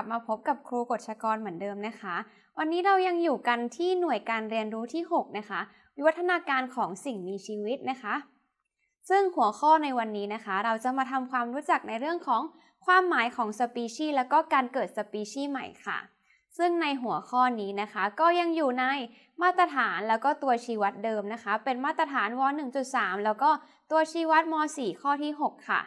ลับมาพบกับครูกฎชกรเหมือนเดิมนะคะ วันนี้เรายังอยู่กันที่หน่วยการเรียนรู้ที่ 6 นะคะ วิวัฒนาการของสิ่งมีชีวิตนะคะ ซึ่งหัวข้อในวันนี้นะคะ เราจะมาทำความรู้จักในเรื่องของความหมายของสปีชีส์และก็การเกิดสปีชีส์ใหม่ค่ะ ซึ่งในหัวข้อนี้นะคะ ก็ยังอยู่ในมาตรฐานแล้วก็ตัวชี้วัดเดิมนะคะ เป็นมาตรฐานว .1.3 แล้วก็ตัวชี้วัดม .4 ข้อที่ 6 ค่ะ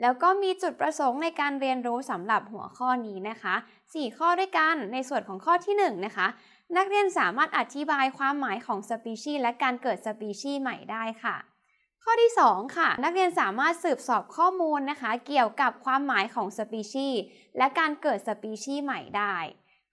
แล้วก็มีจุดประสงค์ในการเรียนรู้สำหรับหัวข้อนี้นะคะ 4 ข้อด้วยกันในส่วนของข้อที่ 1นะคะนักเรียนสามารถอธิบายความหมายของสปีชีส์และการเกิดสปีชีส์ใหม่ได้ค่ะ ข้อที่ 2 ค่ะ นักเรียนสามารถสืบสอบข้อมูลนะคะ เกี่ยวกับความหมายของสปีชีส์และการเกิดสปีชีส์ใหม่ได้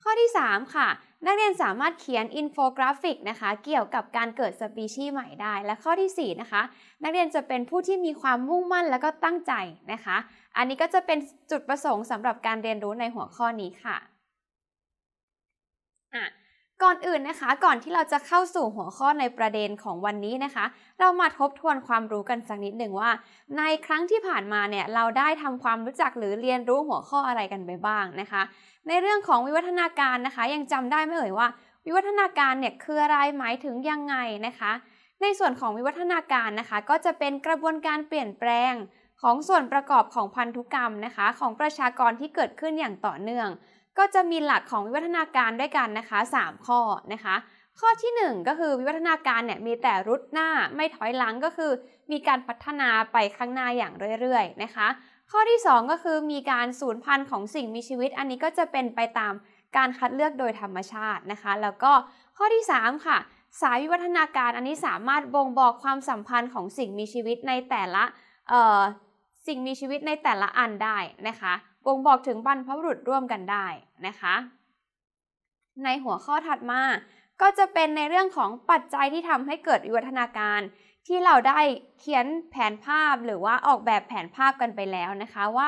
ข้อที่3ค่ะนักเรียนสามารถเขียนอินโฟกราฟิกนะคะ เกี่ยวกับการเกิดสปีชีส์ใหม่ได้ และข้อที่ 4นะคะ นักเรียนจะเป็นผู้ที่มีความมุ่งมั่นและก็ตั้งใจนะคะ อันนี้ก็จะเป็นจุดประสงค์สำหรับการเรียนรู้ในหัวข้อนี้ค่ะ่ะ ก่อนอื่นนะคะ ก่อนที่เราจะเข้าสู่หัวข้อในประเด็นของวันนี้นะคะ เรามาทบทวนความรู้กันสักนิดหนึ่งว่า ในครั้งที่ผ่านมาเนี่ยเราได้ทำความรู้จักหรือเรียนรู้หัวข้ออะไรกันไปบ้างนะคะในเรื่องของวิวัฒนาการนะคะยังจำได้ไม่เอ่ยว่าวิวัฒนาการเนี่ยคืออะไรหมายถึงยังไงนะคะ ในส่วนของวิวัฒนาการนะคะก็จะเป็นกระบวนการเปลี่ยนแปลงของส่วนประกอบของพันธุกรรมนะคะ ของประชากรที่เกิดขึ้นอย่างต่อเนื่อง ก็จะมีหลักของวิวัฒนาการด้วยกันนะคะ 3 ข้อนะคะ ข้อที่ 1 ก็คือวิวัฒนาการเนี่ยมีแต่รุดหน้าไม่ถอยหลังก็คือ มีการพัฒนาไปข้างหน้าอย่างเรื่อยๆนะคะข้อที่ 2 ก็คือมีการสูญพันธุ์ของสิ่งมีชีวิตอันนี้ก็จะเป็นไปตามการคัดเลือกโดยธรรมชาตินะคะแล้วก็ข้อที่3ค่ะสายวิวัฒนาการอันนี้สามารถบ่งบอกความสัมพันธ์ของสิ่งมีชีวิตในแต่ละสิ่งมีชีวิตในแต่ละอันได้นะคะบ่งบอกถึงบรรพบุรุษร่วมกันได้นะคะในหัวข้อถัดมา ก็จะเป็นในเรื่องของปัจจัยที่ทำให้เกิดวิวัฒนาการที่เราได้เขียนแผนภาพหรือว่าออกแบบแผนภาพกันไปแล้วนะคะ ว่า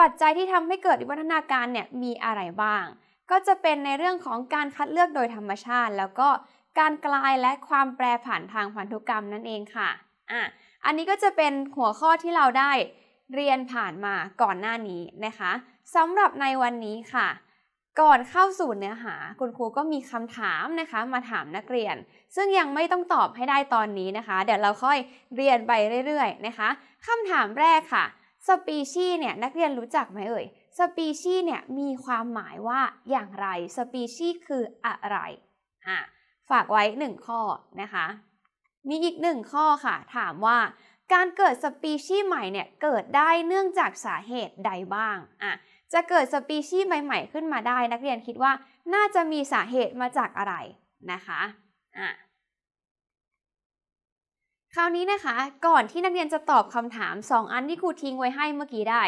ปัจจัยที่ทำให้เกิดวิวัฒนาการเนี่ยมีอะไรบ้าง ก็จะเป็นในเรื่องของการคัดเลือกโดยธรรมชาติ แล้วก็การกลายและความแปรผันทางพันธุกรรมนั่นเองค่ะอ่ะ อันนี้ก็จะเป็นหัวข้อที่เราได้เรียนผ่านมาก่อนหน้านี้นะคะสำหรับในวันนี้ค่ะก่อนเข้าสู่เนื้อหาคุณครูก็มีคำถามนะคะมาถามนักเรียน ซึ่งยังไม่ต้องตอบให้ได้ตอนนี้นะคะ เดี๋ยวเราค่อยเรียนไปเรื่อยๆนะคะคำถามแรกค่ะสปีชีเนี่ยนักเรียนรู้จักไหมเอ่ยสปีชีเนี่ยมีความหมายว่าอย่างไรสปีชีคืออะไรอ่ะฝากไว้หนึ่งข้อนะคะมีอีกหนึ่งข้อค่ะ ถามว่าการเกิดสปีชีใหม่เนี่ยเกิดได้เนื่องจากสาเหตุใดบ้างอ่ะจะเกิดสปีชีส์ใหม่ ๆ ขึ้นมาได้ นักเรียนคิดว่าน่าจะมีสาเหตุมาจากอะไรนะคะอ่ะคราวนี้นะคะก่อนที่นักเรียนจะตอบคำถาม 2 อันที่ครูทิ้งไว้ให้เมื่อกี้ได้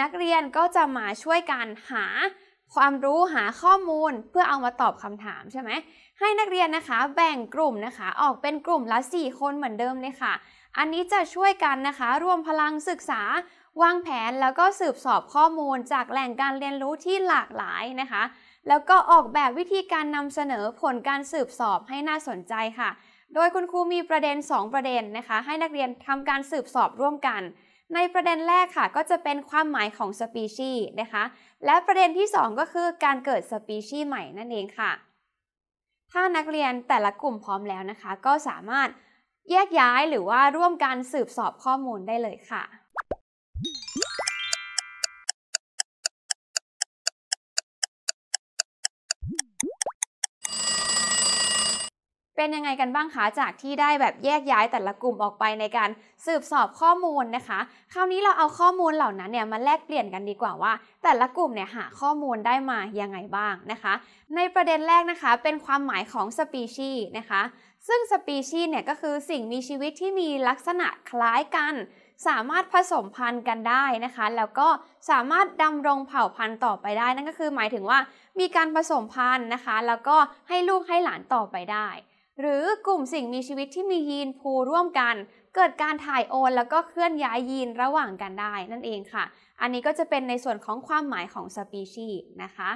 นักเรียนก็จะมาช่วยกันหาความรู้หาข้อมูลเพื่อเอามาตอบคำถามใช่ไหมให้นักเรียนนะคะแบ่งกลุ่มนะคะออกเป็นกลุ่มละ 4 คนเหมือนเดิมเลยค่ะอันนี้จะช่วยกันนะคะ รวมพลังศึกษาวางแผนแล้วก็สืบสอบข้อมูลจากแหล่งการเรียนรู้ที่หลากหลายนะคะ แล้วก็ออกแบบวิธีการนำเสนอผลการสืบสอบให้น่าสนใจค่ะ โดยคุณครูมีประเด็น 2 ประเด็นนะคะ ให้นักเรียนทำการสืบสอบร่วมกัน ในประเด็นแรกค่ะ ก็จะเป็นความหมายของสปีชีนะคะ และประเด็นที่ 2 ก็คือการเกิดสปีชีใหม่นั่นเองค่ะ ถ้านักเรียนแต่ละกลุ่มพร้อมแล้วนะคะ ก็สามารถแยกย้ายหรือว่าร่วมกันสืบสอบข้อมูลได้เลยค่ะเป็นยังไงกันบ้างคะ จากที่ได้แบบแยกย้ายแต่ละกลุ่มออกไปในการสืบสอบข้อมูลนะคะ คราวนี้เราเอาข้อมูลเหล่านั้นเนี่ยมาแลกเปลี่ยนกันดีกว่าว่า แต่ละกลุ่มเนี่ยหาข้อมูลได้มายังไงบ้างนะคะ ในประเด็นแรกนะคะ เป็นความหมายของสปีชีนะคะ ซึ่งสปีชีเนี่ยก็คือสิ่งมีชีวิตที่มีลักษณะคล้ายกัน สามารถผสมพันธุ์กันได้นะคะ แล้วก็สามารถดำรงเผ่าพันธุ์ต่อไปได้ นั่นก็คือหมายถึงว่ามีการผสมพันธุ์นะคะ แล้วก็ให้ลูกให้หลานต่อไปได้หรือกลุ่มสิ่งมีชีวิตที่มียีนพูร่วมกัน เกิดการถ่ายโอนแล้วก็เคลื่อนย้ายยีนระหว่างกันได้นั่นเองค่ะ อันนี้ก็จะเป็นในส่วนของความหมายของสปีชีส์นะคะ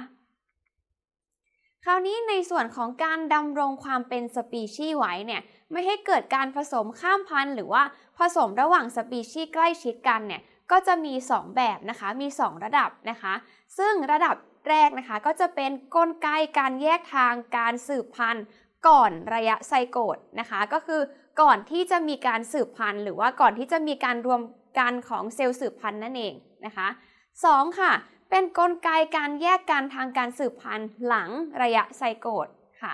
คราวนี้ในส่วนของการดำรงความเป็นสปีชีส์ไว้เนี่ยไม่ให้เกิดการผสมข้ามพันธุ์ หรือว่าผสมระหว่างสปีชีส์ใกล้ชิดกันเนี่ยก็จะมี 2 แบบนะคะมี 2 ระดับนะคะ ซึ่งระดับแรกนะคะก็จะเป็นนกลไกการแยกทางการสืบพันธุ์ก่อนระยะไซโกดนะคะก็คือก่อนที่จะมีการสืบพันธุ์หรือว่าก่อนที่จะมีการรวมกันของเซลล์สืบพันธุ์นั่นเองนะคะ2ค่ะเป็นนกลไกการแยกกันทางการสืบพันธุ์หลังระยะไซโกดค่ะ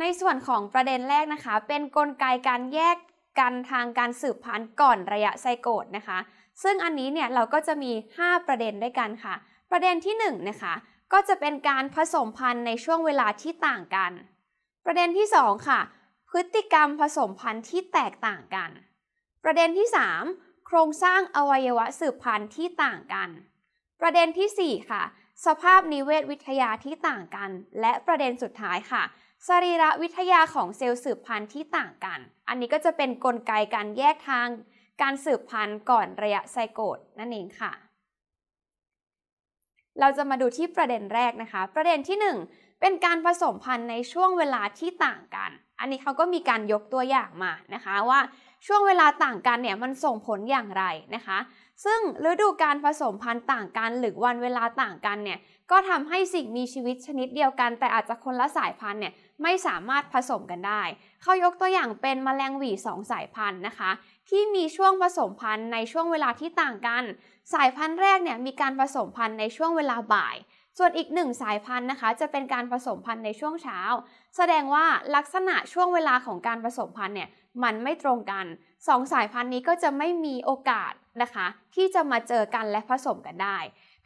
ในส่วนของประเด็นแรกนะคะเป็นนกลไกการแยกกันทางการสืบพันธุ์ก่อนระยะไซโกดนะคะ ซึ่งอันนี้เนี่ยเราก็จะมี 5 ประเด็นด้วยกันค่ะ ประเด็นที่1นะคะก็จะเป็นการผสมพันธุ์ในช่วงเวลาที่ต่างกันประเด็นที่ 2 ค่ะ พฤติกรรมผสมพันธุ์ที่แตกต่างกัน ประเด็นที่ 3 โครงสร้างอวัยวะสืบพันธุ์ที่ต่างกัน ประเด็นที่4ค่ะ สภาพนิเวศวิทยาที่ต่างกัน และประเด็นสุดท้ายค่ะ สรีระวิทยาของเซลล์สืบพันธุ์ที่ต่างกัน อันนี้ก็จะเป็นนกลไกการแยกทาง การสืบพันธุ์ก่อนระยะไซโกตนั่นเองค่ะ เราจะมาดูที่ประเด็นแรกนะคะ ประเด็นที่เป็นการผสมพันธุ์ในช่วงเวลาที่ต่างกัน อันนี้เขาก็มีการยกตัวอย่างมานะคะว่าช่วงเวลาต่างกันเนี่ยมันส่งผลอย่างไรนะคะ ซึ่งฤดูการผสมพันธุ์ต่างกัน หรือวันเวลาต่างกันเนี่ย ก็ทำให้สิ่งมีชีวิตชนิดเดียวกัน แต่อาจจะคนละสายพันธุ์เนี่ยไม่สามารถผสมกันได้ เขายกตัวอย่างเป็นมแมลงหวีสองสายพันธุ์นะคะ ที่มีช่วงผสมพันธุ์ในช่วงเวลาที่ต่างกัน สายพันธุ์แรกเนี่ยมีการผสมพันธุ์ในช่วงเวลาบ่ายส่วนอีกหนึ่งสายพันธุ์นะคะจะเป็นการผสมพันธุ์ในช่วงเช้า แสดงว่าลักษณะช่วงเวลาของการผสมพันธุ์เนี่ยมันไม่ตรงกันสองสายพันธุ์นี้ก็จะไม่มีโอกาสนะคะ ที่จะมาเจอกันและผสมกันได้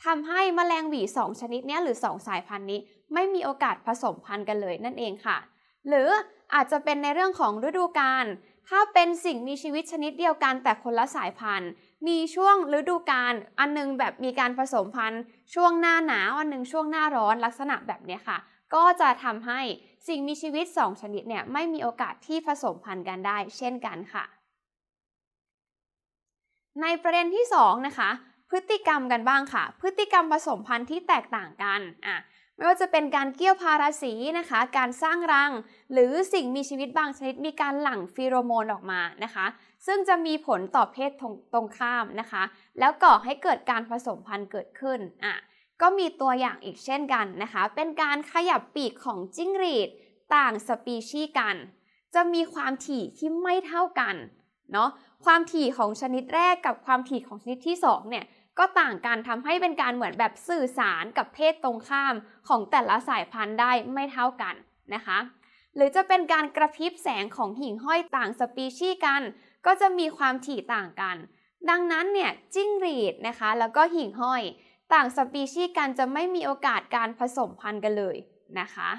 ทำให้มแมลงหวี2ชนิดนี้หรือ 2 สายพันธุ์นี้ไม่มีโอกาสผสมพันธุ์กันเลยนั่นเองค่ะ หรืออาจจะเป็นในเรื่องของฤดูกาลถ้าเป็นสิ่งมีชีวิตชนิดเดียวกัน แต่คนละสายพันธุ์มีช่วงฤดูกาลอันนึงแบบมีการผสมพันธุ์ช่วงหน้าหนาวอันนึงช่วงหน้าร้อนลักษณะแบบนี้ค่ะ ก็จะทำให้สิ่งมีชีวิต 2 ชนิดเนี่ยไม่มีโอกาสที่ผสมพันธุ์กันได้เช่นกันค่ะ ในประเด็นที่ 2 นะคะพฤติกรรมกันบ้างค่ะ พฤติกรรมผสมพันธุ์ที่แตกต่างกันอ่ะไม่ว่าจะเป็นการเกี่ยวพาราสีนะคะ การสร้างรังหรือสิ่งมีชีวิตบางชนิดมีการหลั่งฟีโรโมนออกมานะคะซึ่งจะมีผลต่อเพศตรงข้ามนะคะ แล้วก่อให้เกิดการผสมพันธุ์เกิดขึ้น อ่ะ ก็มีตัวอย่างอีกเช่นกันนะคะ เป็นการขยับปีกของจิ้งหรีดต่างสปีชีส์กัน จะมีความถี่ที่ไม่เท่ากัน เนาะความถี่ของชนิดแรกกับความถี่ของชนิดที่2เนี่ย ก็ต่างกันทำให้เป็นการเหมือนแบบสื่อสารกับเพศตรงข้ามของแต่ละสายพันธุ์ได้ไม่เท่ากันนะคะ หรือจะเป็นการกระพริบแสงของหิ่งห้อยต่างสปีชีส์กันก็จะมีความถี่ต่างกัน ดังนั้นเนี่ย จิ้งหรีดนะคะ แล้วก็หิ่งห้อย ต่างสปีชีส์กันจะไม่มีโอกาสการผสมพันธุ์กันเลยนะคะ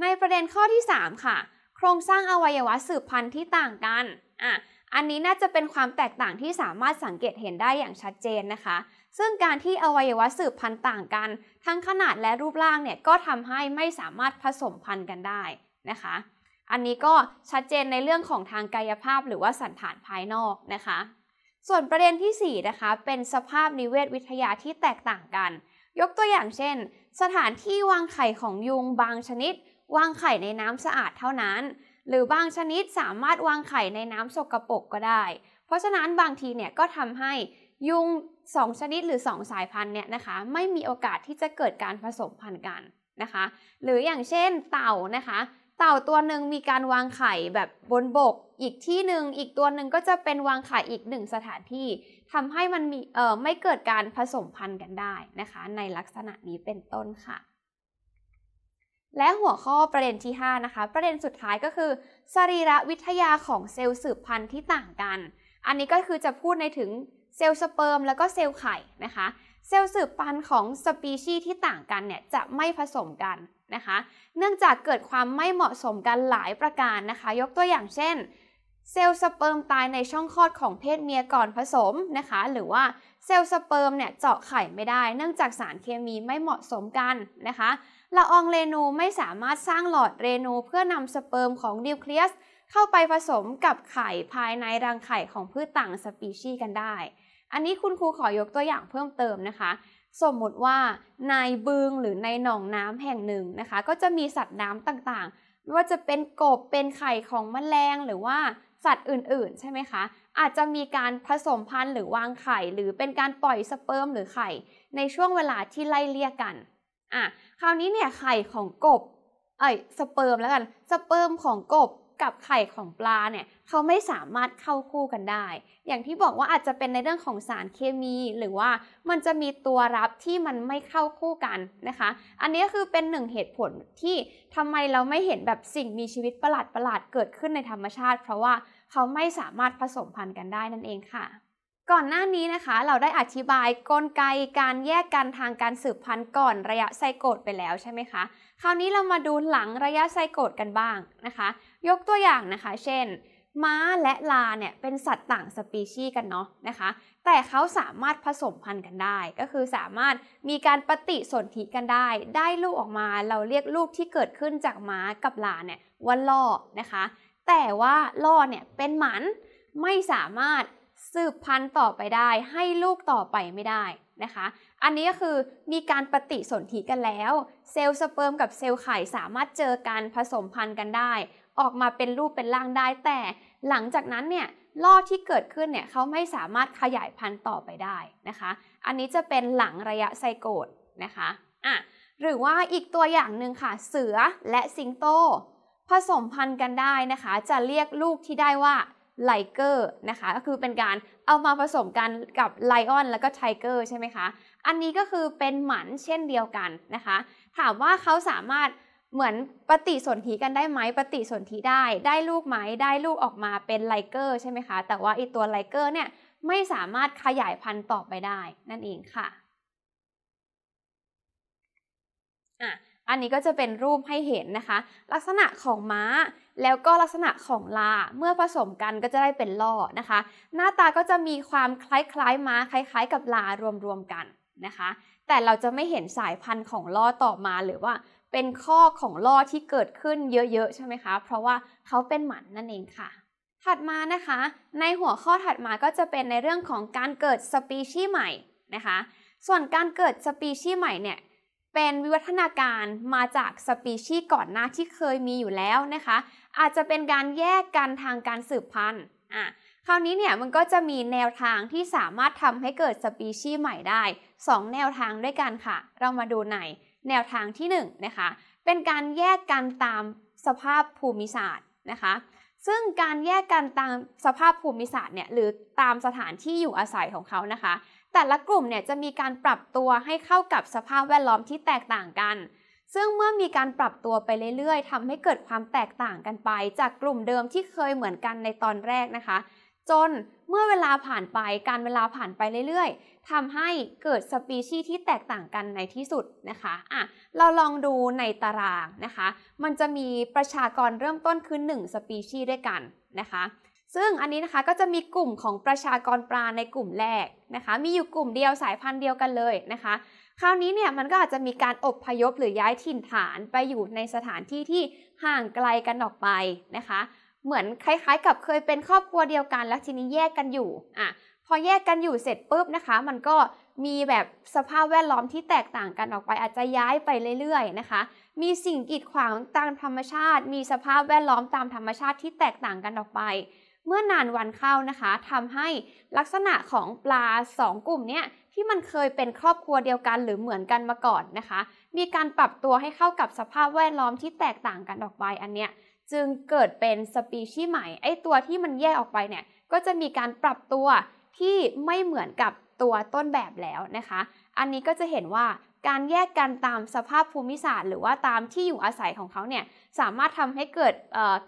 ในประเด็นข้อที่ 3 ค่ะ โครงสร้างอวัยวะสืบพันธุ์ที่ต่างกันอ่ะอันนี้น่าจะเป็นความแตกต่างที่สามารถสังเกตเห็นได้อย่างชัดเจนนะคะ ซึ่งการที่อวัยวะสืบพันธุ์ต่างกัน ทั้งขนาดและรูปร่างเนี่ยก็ทำให้ไม่สามารถผสมพันธุ์กันได้นะคะอันนี้ก็ชัดเจนในเรื่องของทางกายภาพหรือว่าสันฐานภายนอกนะคะ ส่วนประเด็นที่ 4 นะคะ เป็นสภาพนิเวศวิทยาที่แตกต่างกัน ยกตัวอย่างเช่นสถานที่วางไข่ของยุงบางชนิด วางไข่ในน้ำสะอาดเท่านั้น หรือบางชนิดสามารถวางไข่ในน้ำสกรปรกก็ได้ เพราะฉะนั้นบางทีเนี่ยก็ทำให้ยุง 2 ชนิดหรือ2สายพันธุ์เนี่ยนะคะ ไม่มีโอกาสที่จะเกิดการผสมพันธุ์กันนะคะ หรืออย่างเช่น เต่านะคะเต่าตัวหนึ่งมีการวางไข่แบบบนบกอีกที่หนึ่งอีกตัวหนึ่งก็จะเป็นวางไข่อีกหนึ่งสถานที่ ทำให้มันมีเอ่อไม่เกิดการผสมพันธุ์กันได้นะคะ ในลักษณะนี้เป็นต้นค่ะ และหัวข้อประเด็นที่5นะคะ ประเด็นสุดท้ายก็คือสรีระวิทยาของเซลล์สืบพันธุ์ที่ต่างกัน อันนี้ก็คือจะพูดในถึงเซลล์สเปิร์มแล้วก็เซลล์ไข่นะคะเซลล์สืบพันธุ์ของสปีชีส์ที่ต่างกันเนี่ยจะไม่ผสมกันนะคะเนื่องจากเกิดความไม่เหมาะสมกันหลายประการนะคะ ยกตัวอย่างเช่นเซลล์สเปิร์มตายในช่องคลอดของเพศเมียก่อนผสมนะคะ หรือว่าเซลล์สเปิร์มเนี่ยเจาะไข่ไม่ได้ เนื่องจากสารเคมีไม่เหมาะสมกันนะคะละอองเรนูไม่สามารถสร้างหลอดเรนูเพื่อนำสเปิร์มของนิวเคลียสเข้าไปผสมกับไข่ภายในรังไข่ของพืชต่างสปีชีส์กันได้ อันนี้คุณครูขอยกตัวอย่างเพิ่มเติมนะคะสมมุติว่าในบึงหรือในหนองน้ำแห่งหนึ่งนะคะ ก็จะมีสัตว์น้ำต่างๆไม่ว่าจะเป็นกบเป็นไข่ของมแมลงหรือว่าสัตว์อื่นๆ ใช่ไหมคะอาจจะมีการผสมพันธุ์หรือวางไข่หรือเป็นการปล่อยสเปิร์มหรือไข่ ในช่วงเวลาที่ไล่เลี่ยกัน อ่ะ คราวนี้เนี่ยไข่ของกบ เอ้ยสเปิร์มแล้วกัน สเปิร์มของกบกับไข่ของปลาเนี่ยเขาไม่สามารถเข้าคู่กันได้ อย่างที่บอกว่าอาจจะเป็นในเรื่องของสารเคมี หรือว่ามันจะมีตัวรับที่มันไม่เข้าคู่กันนะคะ อันนี้คือเป็นหนึ่งเหตุผลที่ทำไมเราไม่เห็นแบบสิ่งมีชีวิตประหลาดประหลาดเกิดขึ้นในธรรมชาติ เพราะว่าเขาไม่สามารถผสมพันธุ์กันได้นั่นเองค่ะ ก่อนหน้านี้นะคะเราได้อธิบายกลไกการแยกกันทางการสืบพันธุ์ก่อนระยะไซโกดไปแล้วใช่ไหมคะ คราวนี้เรามาดูหลังระยะไซโกดกันบ้างนะคะยกตัวอย่างนะคะ เช่น ม้าและลาเนี่ยเป็นสัตว์ต่างสปีชีส์กันเนาะ นะคะ แต่เขาสามารถผสมพันธุ์กันได้ ก็คือสามารถมีการปฏิสนธิกันได้ ได้ลูกออกมา เราเรียกลูกที่เกิดขึ้นจากม้ากับลาเนี่ยว่าล่อนะคะ แต่ว่าล่อเนี่ยเป็นหมัน ไม่สามารถสืบพันธุ์ต่อไปได้ ให้ลูกต่อไปไม่ได้นะคะ อันนี้ก็คือมีการปฏิสนธิกันแล้ว เซลล์สเปิร์มกับเซลล์ไข่สามารถเจอกันผสมพันธุ์กันได้ออกมาเป็นรูปเป็นร่างได้แต่หลังจากนั้นเนี่ยลอดที่เกิดขึ้นเนี่ยเขาไม่สามารถขยายพันธุ์ต่อไปได้นะคะ อันนี้จะเป็นหลังระยะไซโกดนะคะอ่ะหรือว่าอีกตัวอย่างหนึ่งค่ะเสือและสิงโตผสมพันธุ์กันได้นะคะ จะเรียกลูกที่ได้ว่าไลเกอร์นะคะก็คือเป็นการเอามาผสมกันกับไลออนแล้วก็ไทเกอร์ใช่ไหมคะอันนี้ก็คือเป็นหมันเช่นเดียวกันนะคะถามว่าเขาสามารถเหมือนปฏิสนธิกันได้ไหมปฏิสนธิได้ได้ลูกไหมได้ลูกออกมาเป็นไลเกอร์ใช่ไหมคะ แต่ว่าอีตัวไลเกอร์เนี่ยไม่สามารถขยายพันธุ์ต่อไปได้นั่นเองค่ะอ่ะ อันนี้ก็จะเป็นรูปให้เห็นนะคะ ลักษณะของม้าแล้วก็ลักษณะของลา เมื่อผสมกันก็จะได้เป็นล่อนะคะ หน้าตาก็จะมีความคล้ายๆม้าคล้ายๆกับลารวมๆกันนะคะ แต่เราจะไม่เห็นสายพันธุ์ของล่อต่อมาหรือว่าเป็นข้อของล่อที่เกิดขึ้นเยอะๆใช่ไหมคะ เพราะว่าเขาเป็นหมันนั่นเองค่ะ ถัดมานะคะ ในหัวข้อถัดมาก็จะเป็นในเรื่องของการเกิดสปีชีส์ใหม่นะคะ ส่วนการเกิดสปีชีส์ใหม่เนี่ยเป็นวิวัฒนาการมาจากสปีชีส์ก่อนหน้าที่เคยมีอยู่แล้วนะคะ อาจจะเป็นการแยกกันทางการสืบพันธุ์ อ่ะ คราวนี้เนี่ยมันก็จะมีแนวทางที่สามารถทำให้เกิดสปีชีส์ใหม่ได้ 2 แนวทางด้วยกันค่ะ เรามาดูในแนวทางที่1นนะคะเป็นการแยกกันตามสภาพภูมิศาสตร์นะคะ ซึ่งการแยกกันตามสภาพภูมิศาสตร์เนี่ยหรือตามสถานที่อยู่อาศัยของเขานะคะแต่ละกลุ่มเนี่ยจะมีการปรับตัวให้เข้ากับสภาพแวดล้อมที่แตกต่างกัน ซึ่งเมื่อมีการปรับตัวไปเรื่อยๆ ทำให้เกิดความแตกต่างกันไปจากกลุ่มเดิมที่เคยเหมือนกันในตอนแรกนะคะจนเมื่อเวลาผ่านไปการเวลาผ่านไปเรื่อยทำให้เกิดสปีชีส์ที่แตกต่างกันในที่สุดนะคะอ่ะเราลองดูในตารางนะคะ มันจะมีประชากรเริ่มต้นคือ1สปีชีส์ด้วยกันนะคะ ซึ่งอันนี้นะคะก็จะมีกลุ่มของประชากรปลาในกลุ่มแรกนะคะ มีอยู่กลุ่มเดียวสายพันธุ์เดียวกันเลยนะคะ คราวนี้เนี่ยมันก็อาจจะมีการอบพยพหรือย้ายถิ่นฐานไปอยู่ในสถานที่ที่ห่างไกลกันออกไปนะคะ เหมือนคล้ายๆ กับเคยเป็นครอบครัวเดียวกันแล้วทีนี้แยกกันอยู่อ่ะพอแยกกันอยู่เสร็จปุ๊บนะคะ มันก็มีแบบสภาพแวดล้อมที่แตกต่างกันออกไป อาจจะย้ายไปเรื่อย ๆนะคะ มีสิ่งกีดขวางตามธรรมชาติ มีสภาพแวดล้อมตามธรรมชาติที่แตกต่างกันออกไป เมื่อนานวันเข้านะคะทำให้ลักษณะของปลา 2 กลุ่มเนี้ยที่มันเคยเป็นครอบครัวเดียวกันหรือเหมือนกันมาก่อนนะคะ มีการปรับตัวให้เข้ากับสภาพแวดล้อมที่แตกต่างกันออกไปอันเนี้ยจึงเกิดเป็นสปีชีส์ใหม่ไอตัวที่มันแยกออกไปเนี่ยก็จะมีการปรับตัวที่ไม่เหมือนกับตัวต้นแบบแล้วนะคะ อันนี้ก็จะเห็นว่าการแยกกันตามสภาพภูมิศาสตร์ หรือว่าตามที่อยู่อาศัยของเขาเนี่ยสามารถทำให้เกิด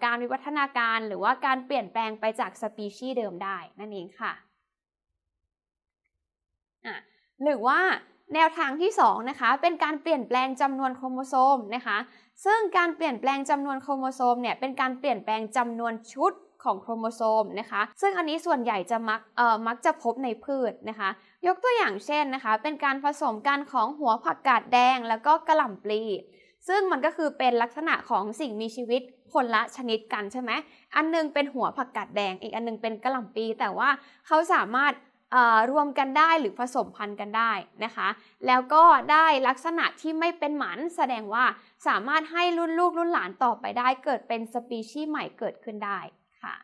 การวิวัฒนาการ หรือว่าการเปลี่ยนแปลงไปจากสปีชีส์เดิมได้นั่นเองค่ะะหรือว่าแนวทางที่2นะคะเป็นการเปลี่ยนแปลงจำนวนโครโมโซมนะคะ ซึ่งการเปลี่ยนแปลงจำนวนโครโมโซมเนี่ยเป็นการเปลี่ยนแปลงจำนวนชุดของโครโมโซมนะคะ ซึ่งอันนี้ส่วนใหญ่จะมักเอ่อมักจะพบในพืชนะคะ ยกตัวอย่างเช่นนะคะ เป็นการผสมกันของหัวผักกาดแดง แล้วก็กระหล่ำปลี ซึ่งมันก็คือเป็นลักษณะของสิ่งมีชีวิตคนละชนิดกันใช่ไหมอันนึงเป็นหัวผักกาดแดง อีกอันนึงเป็นกระหล่ำปีแต่ว่าเขาสามารถรวมกันได้หรือผสมพันธุ์กันได้นะคะ แล้วก็ได้ลักษณะที่ไม่เป็นหมัน แสดงว่าสามารถให้รุ่นลูกรุ่นหลานต่อไปได้ เกิดเป็นสปีชีส์ใหม่เกิดขึ้นได้ค่ะ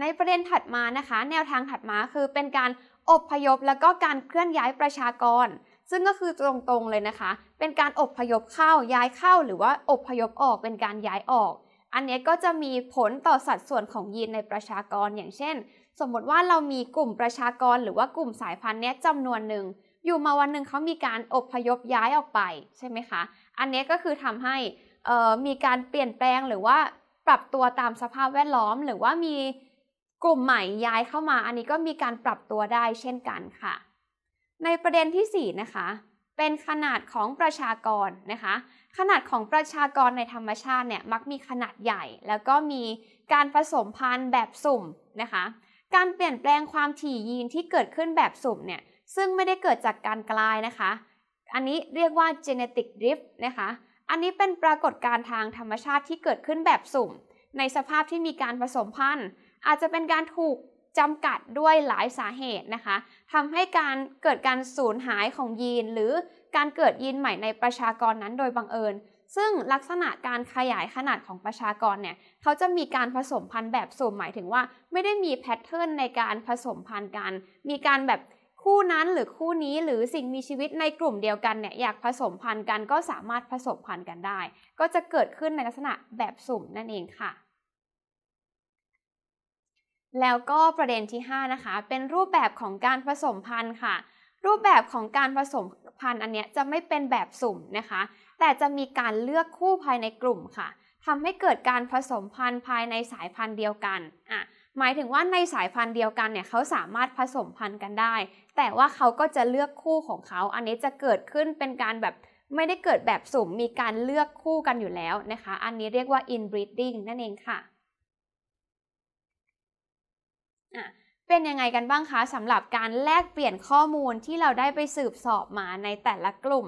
ในประเด็นถัดมานะคะ แนวทางถัดมาคือเป็นการอบพยพแล้วก็การเคลื่อนย้ายประชากร ซึ่งก็คือตรงๆเลยนะคะ เป็นการอบพยพเข้าย้ายเข้า หรือว่าอบพยพออกเป็นการย้ายออก อันนี้ก็จะมีผลต่อสัดส่วนของยีนในประชากรอย่างเช่น สมมติว่าเรามีกลุ่มประชากรหรือว่ากลุ่มสายพันธุ์เนี้ยจำนวนหนึ่งอยู่มาวันหนึ่งเขามีการอบพยพย้ายออกไปใช่ไหมคะ อันนี้ก็คือทำให้มีการเปลี่ยนแปลงหรือว่าปรับตัวตามสภาพแวดล้อม หรือว่ามีกลุ่มใหม่ย้ายเข้ามา อันนี้ก็มีการปรับตัวได้เช่นกันค่ะ ในประเด็นที่ 4 นะคะ เป็นขนาดของประชากรนะคะ ขนาดของประชากรในธรรมชาติเนี่ยมักมีขนาดใหญ่ แล้วก็มีการผสมพันธุ์แบบสุ่มนะคะ การเปลี่ยนแปลงความถี่ยีนที่เกิดขึ้นแบบสุ่มเนี่ยซึ่งไม่ได้เกิดจากการกลายนะคะ อันนี้เรียกว่า genetic drift นะคะอันนี้เป็นปรากฏการณ์ทางธรรมชาติที่เกิดขึ้นแบบสุ่มในสภาพที่มีการผสมพันธุ์อาจจะเป็นการถูกจำกัดด้วยหลายสาเหตุนะคะทำให้การเกิดการสูญหายของยีนหรือการเกิดยีนใหม่ในประชากรนั้นโดยบังเอิญ ซึ่งลักษณะการขยายขนาดของประชากรเนี่ยเขาจะมีการผสมพันธุ์แบบสุ่มหมายถึงว่า ไม่ได้มีแพทเทิร์นในการผสมพันธุ์กัน มีการแบบคู่นั้นหรือคู่นี้หรือสิ่งมีชีวิตในกลุ่มเดียวกันเนี่ยอยากผสมพันธุ์กันก็สามารถผสมพันธุ์กันได้ ก็จะเกิดขึ้นในลักษณะแบบสุ่มนั่นเองค่ะ แล้วก็ประเด็นที่ 5 นะคะ เป็นรูปแบบของการผสมพันธุ์ค่ะ รูปแบบของการผสมพันธุ์อันเนี้ยจะไม่เป็นแบบสุ่มนะคะ แต่จะมีการเลือกคู่ภายในกลุ่มค่ะทำให้เกิดการผสมพันธุ์ภายในสายพันธุ์เดียวกันอ่ะหมายถึงว่าในสายพันธุ์เดียวกันเนี่ยเขาสามารถผสมพันธุ์กันได้ แต่ว่าเขาก็จะเลือกคู่ของเขา อันนี้จะเกิดขึ้นเป็นการแบบไม่ได้เกิดแบบสุ่ม มีการเลือกคู่กันอยู่แล้วนะคะ อันนี้เรียกว่า inbreeding นั่นเองค่ะ เป็นยังไงกันบ้างคะสำหรับการแลกเปลี่ยนข้อมูลที่เราได้ไปสืบสอบมาในแต่ละกลุ่ม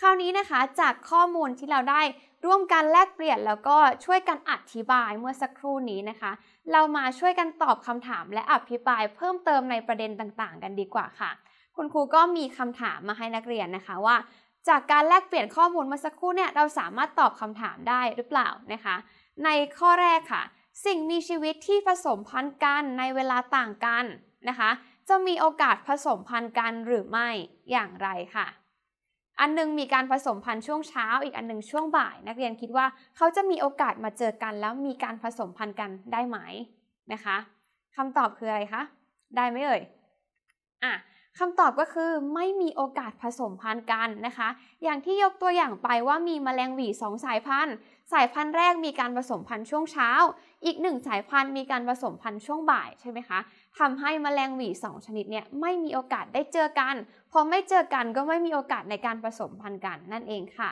คราวนี้นะคะจากข้อมูลที่เราได้ร่วมกันแลกเปลี่ยนแล้วก็ช่วยกันอธิบายเมื่อสักครู่นี้นะคะเรามาช่วยกันตอบคำถามและอภิปรายเพิ่มเติมในประเด็นต่าง ๆ กันดีกว่าค่ะ คุณครูก็มีคำถามมาให้นักเรียนนะคะว่า จากการแลกเปลี่ยนข้อมูลเมื่อสักครู่เนี่ยเราสามารถตอบคำถามได้หรือเปล่านะคะ ในข้อแรกค่ะ สิ่งมีชีวิตที่ผสมพันธุ์กันในเวลาต่างกันนะคะ จะมีโอกาสผสมพันธุ์กันหรือไม่อย่างไรค่ะอันนึงมีการผสมพันธุ์ช่วงเช้าอีกอันนึงช่วงบ่าย นักเรียนคิดว่าเขาจะมีโอกาสมาเจอกันแล้วมีการผสมพันธุ์กันได้ไหมนะคะคำตอบคืออะไรคะได้ไหมเอ่ยอ่ะคำตอบก็คือไม่มีโอกาสผสมพันธุ์กันนะคะ อย่างที่ยกตัวอย่างไปว่ามีมแมลงหวีสองสายพันธุ์ สายพันธุ์แรกมีการผสมพันธุ์ช่วงเช้า อีกหนึ่งสายพันธุ์มีการผสมพันธุ์ช่วงบ่าย ใช่ไหมคะทำให้มแมลงหวี2ชนิดเนี่ยไม่มีโอกาสได้เจอกัน พอไม่เจอกันก็ไม่มีโอกาสในการผสมพันธุ์กันนั่นเองค่ะ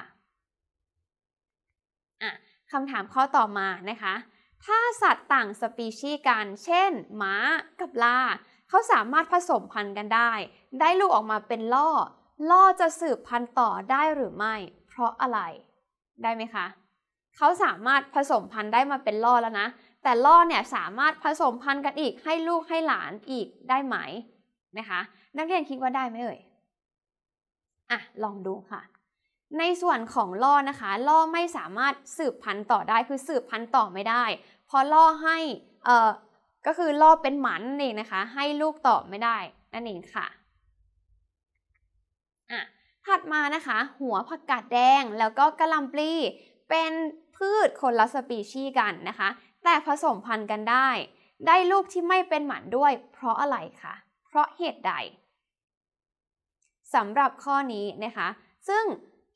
อ่ะคำถามข้อต่อมานะคะ ถ้าสัตว์ต่างสปีชีส์กัน เช่น ม้ากับลาเขาสามารถผสมพันธุ์กันได้ ได้ลูกออกมาเป็นล่อ ล่อจะสืบพันธุ์ต่อได้หรือไม่ เพราะอะไร ได้ไหมคะ เขาสามารถผสมพันธุ์ได้มาเป็นล่อแล้วนะแต่ล่อเนี่ยสามารถผสมพันธุ์กันอีกให้ลูกให้หลานอีกได้ไหมนะคะ นักเรียนคิดว่าได้ไหมเอ่ยอ่ะลองดูค่ะ ในส่วนของล่อนะคะ ล่อไม่สามารถสืบพันธุ์ต่อได้คือสืบพันธุ์ต่อไม่ได้เพราะล่อให้ เอ่อก็คือล่อเป็นหมันนั่นเองนะคะให้ลูกต่อไม่ได้ นั่นเองค่ะอ่ะถัดมานะคะ หัวผักกาดแดงแล้วก็กระลำปลีเป็นพืชคนละสปีชีส์กันนะคะแต่ผสมพันธุ์กันได้ ได้ลูกที่ไม่เป็นหมันด้วย เพราะอะไรคะเพราะเหตุใดสำหรับข้อนี้นะคะซึ่ง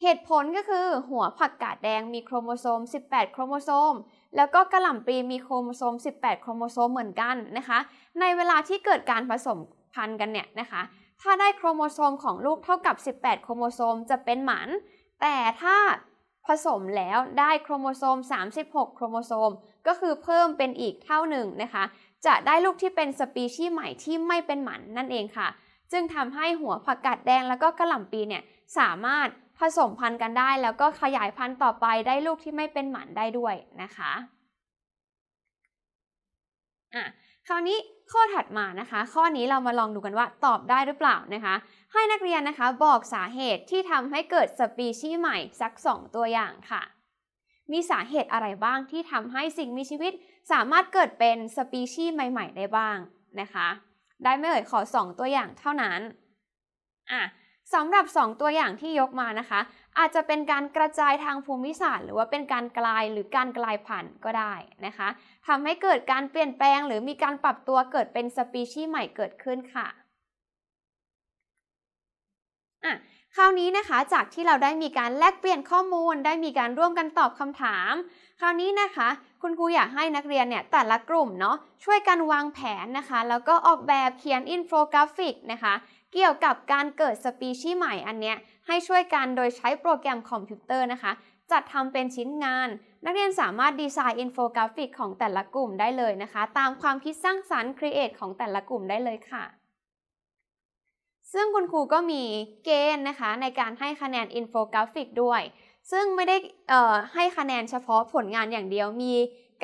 เหตุผลก็คือ หัวผักกาดแดงมีโครโมโซม 18 โครโมโซมแล้วก็กระหล่ำปลีมีโครโมโซม 18 โครโมโซมเหมือนกันนะคะในเวลาที่เกิดการผสมพันธุ์กันเนี่ยนะคะถ้าได้โครโมโซมของลูกเท่ากับ 18 โครโมโซมจะเป็นหมันแต่ถ้าผสมแล้วได้โครโมโซม 36 โครโมโซมก็คือเพิ่มเป็นอีกเท่าหนึ่งนะคะ จะได้ลูกที่เป็นสปีชีส์ใหม่ที่ไม่เป็นหมันนั่นเองค่ะ จึงทำให้หัวผักกาดแดงแล้วก็กระหล่ำปีเนี่ยสามารถผสมพันธุ์กันได้ แล้วก็ขยายพันธุ์ต่อไปได้ลูกที่ไม่เป็นหมันได้ด้วยนะคะอ่ะคราวนี้ข้อถัดมานะคะ ข้อนี้เรามาลองดูกันว่าตอบได้หรือเปล่านะคะ ให้นักเรียนนะคะ บอกสาเหตุที่ทำให้เกิดสปีชีส์ใหม่สัก 2 ตัวอย่างค่ะมีสาเหตุอะไรบ้างที่ทำให้สิ่งมีชีวิต สามารถเกิดเป็นสปีชีส์ใหม่ ๆได้บ้างนะคะ ได้ไม่เอ่ยขอ2 ตัวอย่างเท่านั้นอ่ะสำหรับ 2 ตัวอย่างที่ยกมานะคะ อาจจะเป็นการกระจายทางภูมิศาสตร์ หรือว่าเป็นการกลายหรือการกลายพันธุ์ก็ได้นะคะทำให้เกิดการเปลี่ยนแปลง หรือมีการปรับตัวเกิดเป็นสปีชีส์ใหม่เกิดขึ้นค่ะอ่ะคราวนี้นะคะจากที่เราได้มีการแลกเปลี่ยนข้อมูล ได้มีการร่วมกันตอบคำถาม คราวนี้นะคะคุณครูอยากให้นักเรียนเนี่ยแต่ละกลุ่มเนาะช่วยกันวางแผนนะคะแล้วก็ออกแบบเขียนอินโฟกราฟิกนะคะเกี่ยวกับการเกิดสปีชีส์ใหม่อันเนี้ยให้ช่วยกันโดยใช้โปรแกรมคอมพิวเตอร์นะคะ จัดทำเป็นชิ้นงาน นักเรียนสามารถดีไซน์อินโฟกราฟิกของแต่ละกลุ่มได้เลยนะคะ ตามความคิดสร้างสรรค์ครีเอทของแต่ละกลุ่มได้เลยค่ะซึ่งคุณครูก็มีเกณฑ์นะคะในการให้คะแนนอินโฟกราฟิกด้วย ซึ่งไม่ได้ให้คะแนนเฉพาะผลงานอย่างเดียวมี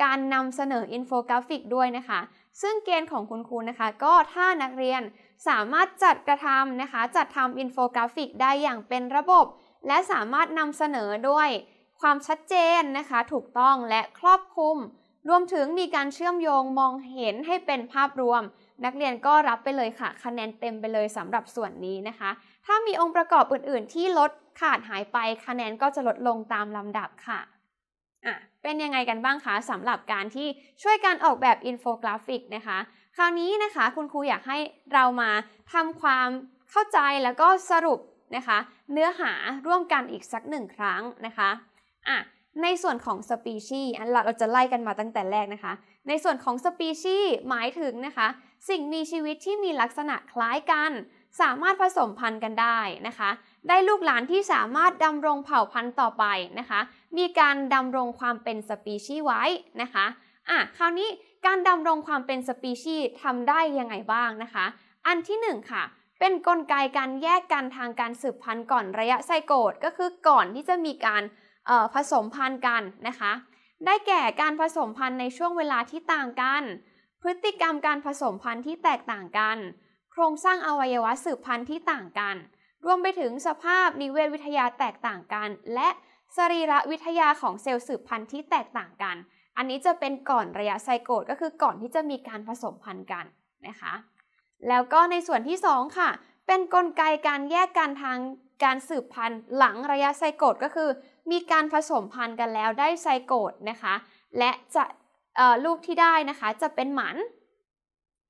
การนำเสนออินโฟกราฟิกด้วยนะคะ ซึ่งเกณฑ์ของคุณครูนะคะก็ถ้านักเรียนสามารถจัดกระทำนะคะ จัดทำอินโฟกราฟิกได้อย่างเป็นระบบ และสามารถนำเสนอด้วยความชัดเจนนะคะถูกต้องและครอบคลุมรวมถึงมีการเชื่อมโยงมองเห็นให้เป็นภาพรวมนักเรียนก็รับไปเลยค่ะ คะแนนเต็มไปเลยสำหรับส่วนนี้นะคะ ถ้ามีองค์ประกอบอื่นๆ ที่ลดขาดหายไปคะแนนก็จะลดลงตามลำดับค่ะอ่ะ เป็นยังไงกันบ้างคะสำหรับการที่ช่วยการออกแบบอินโฟกราฟิกนะคะ คราวนี้นะคะคุณครูอยากให้เรามาทำความเข้าใจแล้วก็สรุปนะคะ เนื้อหาร่วมกันอีกสักหนึ่งครั้งนะคะอ่ะในส่วนของสปีชีอันเราจะไล่กันมาตั้งแต่แรกนะคะ ในส่วนของสปีชีหมายถึงนะคะสิ่งมีชีวิตที่มีลักษณะคล้ายกัน สามารถผสมพันธุ์กันได้นะคะ ได้ลูกหลานที่สามารถดำรงเผ่าพันธุ์ต่อไปนะคะมีการดำรงความเป็นสปีชีส์ไว้นะคะอ่ะคราวนี้การดำรงความเป็นสปีชีส์ทำได้ยังไงบ้างนะคะ อันที่1ค่ะเป็นนกลไกการแยกกันทางการสืบพันธุ์ก่อนระยะไซโกดก็คือก่อนที่จะมีการผสมพันธุ์กันนะคะได้แก่การผสมพันธุ์ในช่วงเวลาที่ต่างกันพฤติกรรมการผสมพันธุ์ที่แตกต่างกัน โครงสร้างอวัยวะสืบพันธุ์ที่ต่างกัน รวมไปถึงสภาพนิเวศวิทยาแตกต่างกัน และสรีระวิทยาของเซลล์สืบพันธุ์ที่แตกต่างกัน อันนี้จะเป็นก่อนระยะไซโกตก็คือก่อนที่จะมีการผสมพันธุ์กันนะคะ แล้วก็ในส่วนที่2ค่ะ เป็นนกลไกการแยกกันทางการสืบพันธุ์ หลังระยะไซโกตก็คือ มีการผสมพันธุ์กันแล้วได้ไซโกตนะคะ และจะรูปที่ได้นะคะจะเป็นหมัน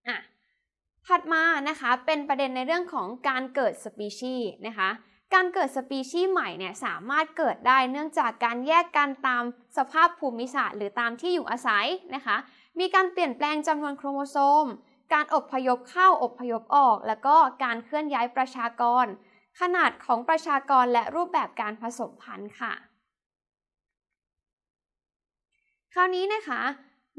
อ่ะถัดมานะคะเป็นประเด็นในเรื่องของการเกิดสปีชีส์นะคะ การเกิดสปีชีส์ใหม่เนี่ยสามารถเกิดได้เนื่องจากการแยกกันตามสภาพภูมิศาสตร์หรือตามที่อยู่อาศัยนะคะ มีการเปลี่ยนแปลงจำนวนโครโมโซม การอบพยพเข้าอบพยพออก แล้วก็การเคลื่อนย้ายประชากร ขนาดของประชากรและรูปแบบการผสมพันธุ์ค่ะ คราวนี้นะคะ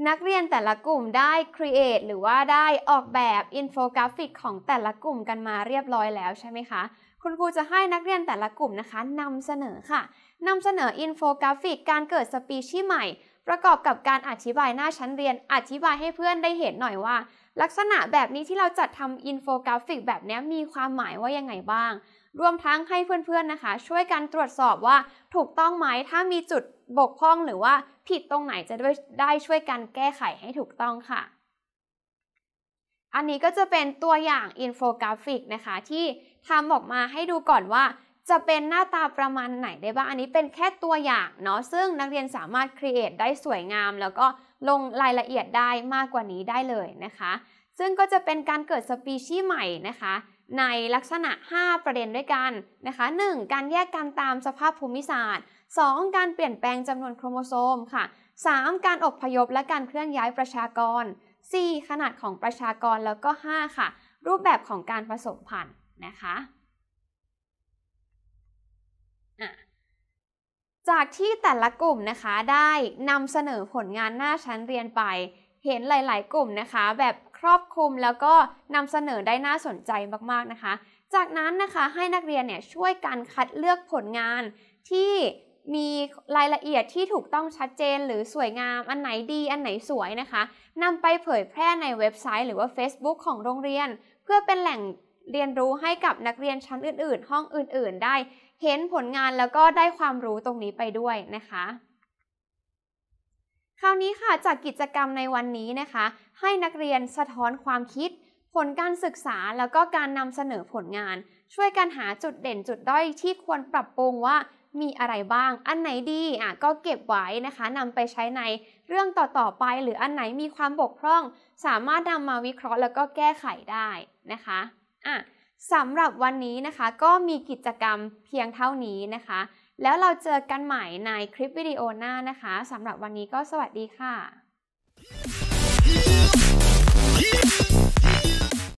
นักเรียนแต่ละกลุ่มได้ create หรือว่าได้ออกแบบอินโฟกราฟิกของแต่ละกลุ่มกันมาเรียบร้อยแล้วใช่ไหมคะ คุณครูจะให้นักเรียนแต่ละกลุ่มนะคะนำเสนอค่ะนำเสนออินโฟกราฟิกการเกิดสปีชีส์ใหม่ ประกอบกับการอธิบายหน้าชั้นเรียนอธิบายให้เพื่อนได้เห็นหน่อยว่า ลักษณะแบบนี้ที่เราจัดทำอินโฟกราฟิกแบบนี้มีความหมายว่ายังไงบ้าง รวมทั้งให้เพื่อนๆนะคะ ช่วยกันตรวจสอบว่า ถูกต้องไหมถ้ามีจุดบกพร่องหรือว่าผิดตรงไหนจะได้ได้ช่วยกันแก้ไขให้ถูกต้องค่ะ อันนี้ก็จะเป็นตัวอย่างอินโฟกราฟิกนะคะ ที่ทำออกมาให้ดูก่อนว่า จะเป็นหน้าตาประมาณไหนได้บ้างอันนี้เป็นแค่ตัวอย่างเนาะซึ่งนักเรียนสามารถครีเอทได้สวยงาม แล้วก็ลงรายละเอียดได้มากกว่านี้ได้เลยนะคะ ซึ่งก็จะเป็นการเกิดสปีชีส์ใหม่นะคะ ในลักษณะ 5 ประเด็นด้วยกันนะคะ 1. การแยกกันตามสภาพภูมิศาสตร์ 2. การเปลี่ยนแปลงจำนวนโครโมโซมค่ะ 3. การอบพยพและการเคลื่อนย้ายประชากร 4. ขนาดของประชากรแล้วก็ 5 ค่ะ รูปแบบของการผสมพันธุ์นะคะ จากที่แต่ละกลุ่ม นะคะได้นำเสนอผลงานหน้าชั้นเรียนไป เห็นหลายๆกลุ่มนะคะ แบบครอบคลุมแล้วก็นำเสนอได้น่าสนใจมากๆนะคะ จากนั้นนะคะ ให้นักเรียนเนี่ย ช่วยกันคัดเลือกผลงานที่มีรายละเอียดที่ถูกต้องชัดเจน หรือสวยงามอันไหนดีอันไหนสวยนะคะนำไปเผยแพร่ในเว็บไซต์หรือว่า Facebook ของโรงเรียน เพื่อเป็นแหล่งเรียนรู้ให้กับนักเรียนชั้นอื่น ๆ ห้องอื่นๆ ได้ เห็นผลงานแล้วก็ได้ความรู้ตรงนี้ไปด้วยนะคะ คราวนี้ค่ะ จากกิจกรรมในวันนี้นะคะ ให้นักเรียนสะท้อนความคิด ผลการศึกษาแล้วก็การนำเสนอผลงาน ช่วยกันหาจุดเด่นจุดด้อยที่ควรปรับปรุงว่ามีอะไรบ้างอันไหนดีอ่ะก็เก็บไว้นะคะนำไปใช้ในเรื่องต่อๆไป หรืออันไหนมีความบกพร่อง สามารถนำมาวิเคราะห์ แล้วก็แก้ไขได้นะคะอ่ะสำหรับวันนี้นะคะก็มีกิจกรรมเพียงเท่านี้นะคะ แล้วเราเจอกันใหม่ในคลิปวิดีโอหน้านะคะสำหรับวันนี้ก็สวัสดีค่ะ